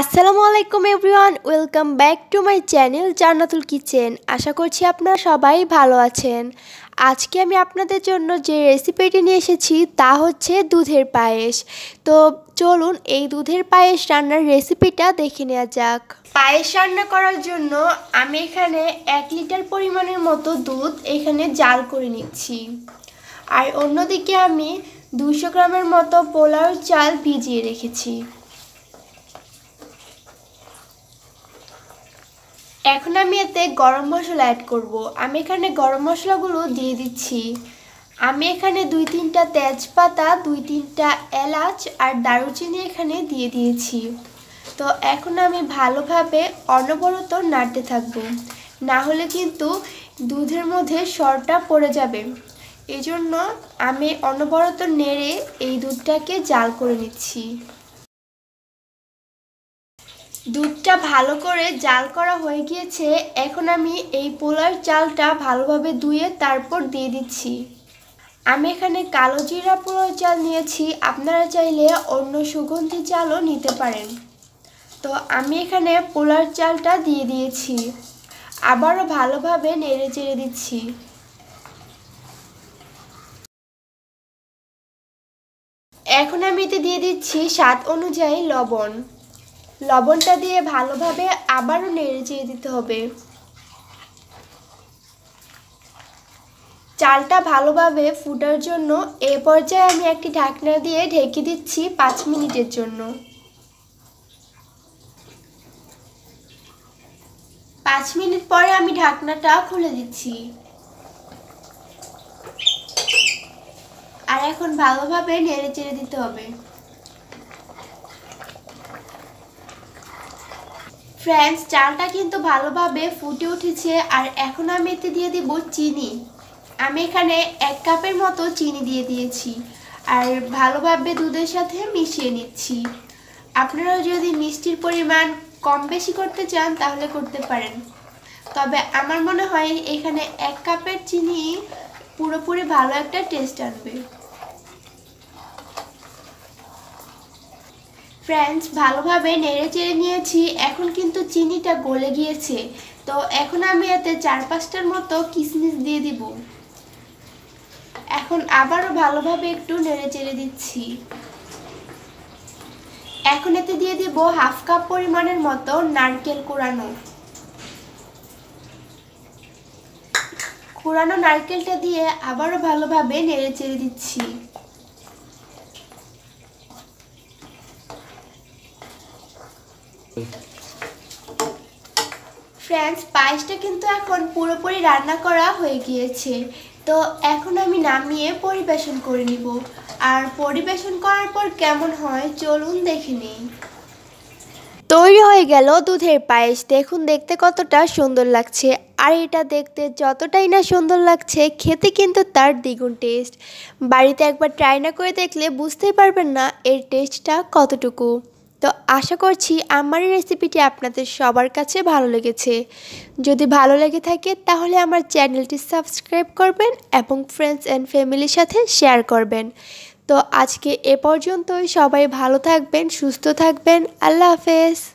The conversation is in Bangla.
আসসালামু আলাইকুম everyone welcome back to my channel Jannatul kitchen আশা করছি আপনারা সবাই ভালো আছেন আজকে আমি আপনাদের জন্য যে রেসিপিটি নিয়ে এসেছি তা হচ্ছে দুধের পায়েস তো চলুন এই দুধের পায়েস রান্নার রেসিপিটা দেখে নেওয়া যাক পায়েস রান্না করার জন্য আমি এখানে এক লিটার পরিমাণের মতো দুধ এখানে জাল করে নিচ্ছি আর অন্যদিকে আমি দুশো গ্রামের মতো পোলাও চাল ভিজিয়ে রেখেছি এখন আমি এতে গরম মশলা অ্যাড করব। আমি এখানে গরম মশলাগুলো দিয়ে দিচ্ছি আমি এখানে দুই তিনটা তেজপাতা দুই তিনটা এলাচ আর দারুচিনি এখানে দিয়ে দিয়েছি তো এখন আমি ভালোভাবে অনবরত নাড়তে থাকবো না হলে কিন্তু দুধের মধ্যে সরটা পড়ে যাবে এজন্য আমি অনবরত নেড়ে এই দুধটাকে জাল করে নিচ্ছি দুধটা ভালো করে জাল করা হয়ে গিয়েছে এখন আমি এই পোলার চালটা ভালোভাবে ধুয়ে তারপর দিয়ে দিচ্ছি আমি এখানে কালো জিরা পোলার চাল নিয়েছি আপনারা চাইলে অন্য সুগন্ধি চালও নিতে পারেন তো আমি এখানে পোলার চালটা দিয়ে দিয়েছি আবারও ভালোভাবে নেড়ে চেড়ে দিচ্ছি এখন আমি এতে দিয়ে দিচ্ছি স্বাদ অনুযায়ী লবণ লবণটা দিয়ে ভালোভাবে আবারও নেড়ে দিতে হবে চালটা ভালোভাবে ফুটার জন্য এ পর্যায়ে আমি একটি ঢাকনা দিয়ে ঢেকে দিচ্ছি পাঁচ মিনিটের জন্য পাঁচ মিনিট পরে আমি ঢাকনাটা খুলে দিচ্ছি আর এখন ভালোভাবে নেড়ে চেড়ে দিতে হবে ফ্রেন্ডস চালটা কিন্তু ভালোভাবে ফুটে উঠেছে আর এখন আমি এতে দিয়ে দেব চিনি আমি এখানে এক কাপের মতো চিনি দিয়ে দিয়েছি আর ভালোভাবে দুধের সাথে মিশিয়ে নিচ্ছি আপনারা যদি মিষ্টির পরিমাণ কম বেশি করতে চান তাহলে করতে পারেন তবে আমার মনে হয় এখানে এক কাপের চিনি পুরোপুরি ভালো একটা টেস্ট আনবে ফ্রেন্ডস ভালোভাবে নেড়ে চেড়ে নিয়েছি এখন কিন্তু চিনিটা গলে গিয়েছে তো এখন আমি এতে চার পাঁচটার মতো কিসমিস দিয়ে দিব এখন আবারও ভালোভাবে একটু নেড়ে চেড়ে দিচ্ছি এখন এতে দিয়ে দিব হাফ কাপ পরিমাণের মতো নারকেল কোরানো কোরানো নারকেলটা দিয়ে আবারও ভালোভাবে নেড়ে চেড়ে দিচ্ছি ফ্রেন্ডস পায়েসটা কিন্তু এখন পুরোপুরি রান্না করা হয়ে গিয়েছে তো এখন আমি নামিয়ে পরিবেশন করে নিব আর পরিবেশন করার পর কেমন হয় চলুন দেখে নিই তৈরি হয়ে গেল দুধের পায়েস দেখুন দেখতে কতটা সুন্দর লাগছে আর এটা দেখতে যতটাই না সুন্দর লাগছে খেতে কিন্তু তার দ্বিগুণ টেস্ট বাড়িতে একবার ট্রাই না করে দেখলে বুঝতেই পারবেন না এর টেস্টটা কতটুকু তো আশা করছি আমার এই রেসিপিটি আপনাদের সবার কাছে ভালো লেগেছে যদি ভালো লেগে থাকে তাহলে আমার চ্যানেলটি সাবস্ক্রাইব করবেন এবং ফ্রেন্ডস অ্যান্ড ফ্যামিলির সাথে শেয়ার করবেন তো আজকে এ পর্যন্তই সবাই ভালো থাকবেন সুস্থ থাকবেন আল্লাহ হাফেজ